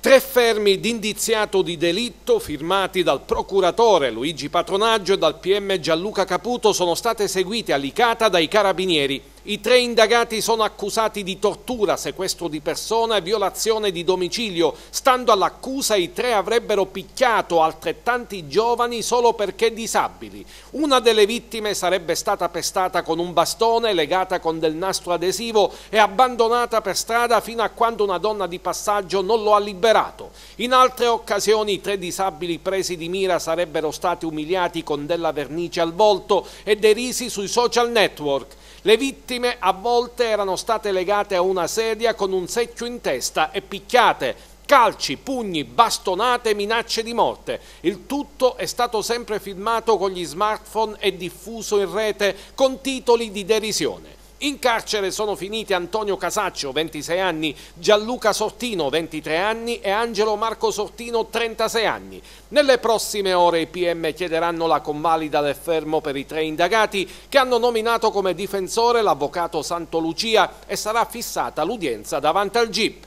Tre fermi d'indiziato di delitto firmati dal procuratore Luigi Patronaggio e dal PM Gianluca Caputo sono state eseguite a Licata dai carabinieri. I tre indagati sono accusati di tortura, sequestro di persona e violazione di domicilio. Stando all'accusa i tre avrebbero picchiato altrettanti giovani solo perché disabili. Una delle vittime sarebbe stata pestata con un bastone, legata con del nastro adesivo e abbandonata per strada fino a quando una donna di passaggio non lo ha liberato. In altre occasioni i tre disabili presi di mira sarebbero stati umiliati con della vernice al volto e derisi sui social network. Le vittime a volte erano state legate a una sedia con un secchio in testa e picchiate, calci, pugni, bastonate, minacce di morte. Il tutto è stato sempre filmato con gli smartphone e diffuso in rete con titoli di derisione. In carcere sono finiti Antonio Casaccio, 26 anni, Gianluca Sortino, 23 anni e Angelo Marco Sortino, 36 anni. Nelle prossime ore i PM chiederanno la convalida del fermo per i tre indagati che hanno nominato come difensore l'avvocato Santo Lucia e sarà fissata l'udienza davanti al GIP.